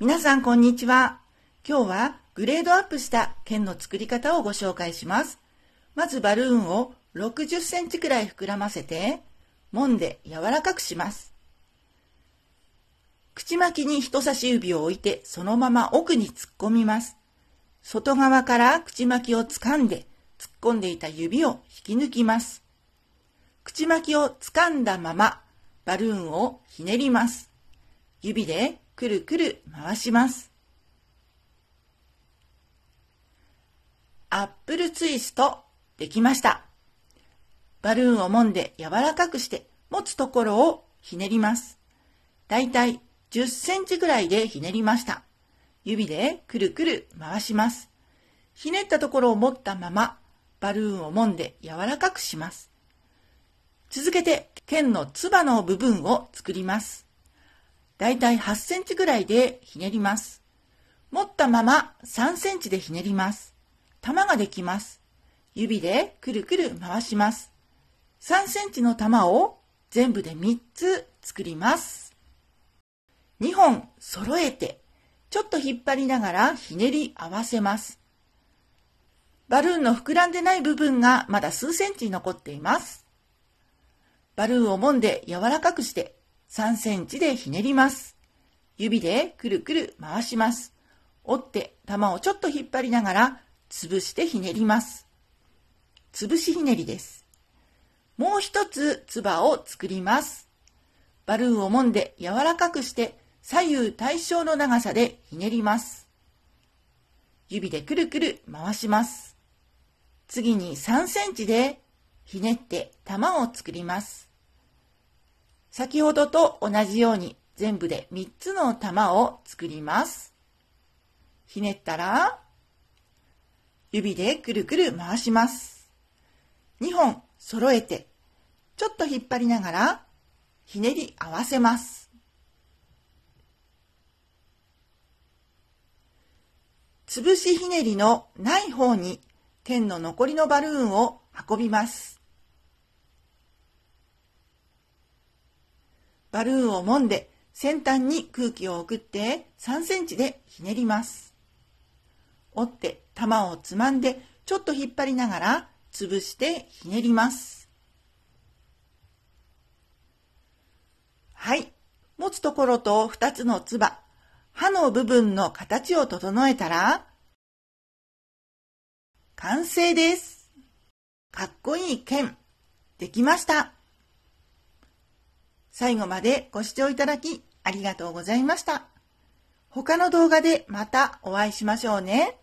皆さんこんにちは。今日はグレードアップした剣の作り方をご紹介します。まずバルーンを60センチくらい膨らませて、揉んで柔らかくします。口巻きに人差し指を置いてそのまま奥に突っ込みます。外側から口巻きを掴んで突っ込んでいた指を引き抜きます。口巻きを掴んだままバルーンをひねります。指でくるくる回します。アップルツイストできました。バルーンを揉んで柔らかくして持つところをひねります。だいたい10センチぐらいでひねりました。指でくるくる回します。ひねったところを持ったままバルーンを揉んで柔らかくします。続けて剣のつばの部分を作ります。だいたい8センチぐらいでひねります。持ったまま3センチでひねります。玉ができます。指でくるくる回します。3センチの玉を全部で3つ作ります。2本揃えて、ちょっと引っ張りながらひねり合わせます。バルーンの膨らんでない部分がまだ数センチ残っています。バルーンを揉んで柔らかくして3センチでひねります。指でくるくる回します。折って玉をちょっと引っ張りながら潰してひねります。潰しひねりです。もう一つつばを作ります。バルーンを揉んで柔らかくして左右対称の長さでひねります。指でくるくる回します。次に3センチでひねって玉を作ります。先ほどと同じように全部で3つの玉を作ります。ひねったら、指でくるくる回します。2本揃えて、ちょっと引っ張りながら、ひねり合わせます。潰しひねりのない方に、点の残りのバルーンを運びます。バルーンを揉んで先端に空気を送って3センチでひねります。折って玉をつまんでちょっと引っ張りながら潰してひねります。はい。持つところと2つのつば、刃の部分の形を整えたら、完成です。かっこいい剣、できました。最後までご視聴いただきありがとうございました。他の動画でまたお会いしましょうね。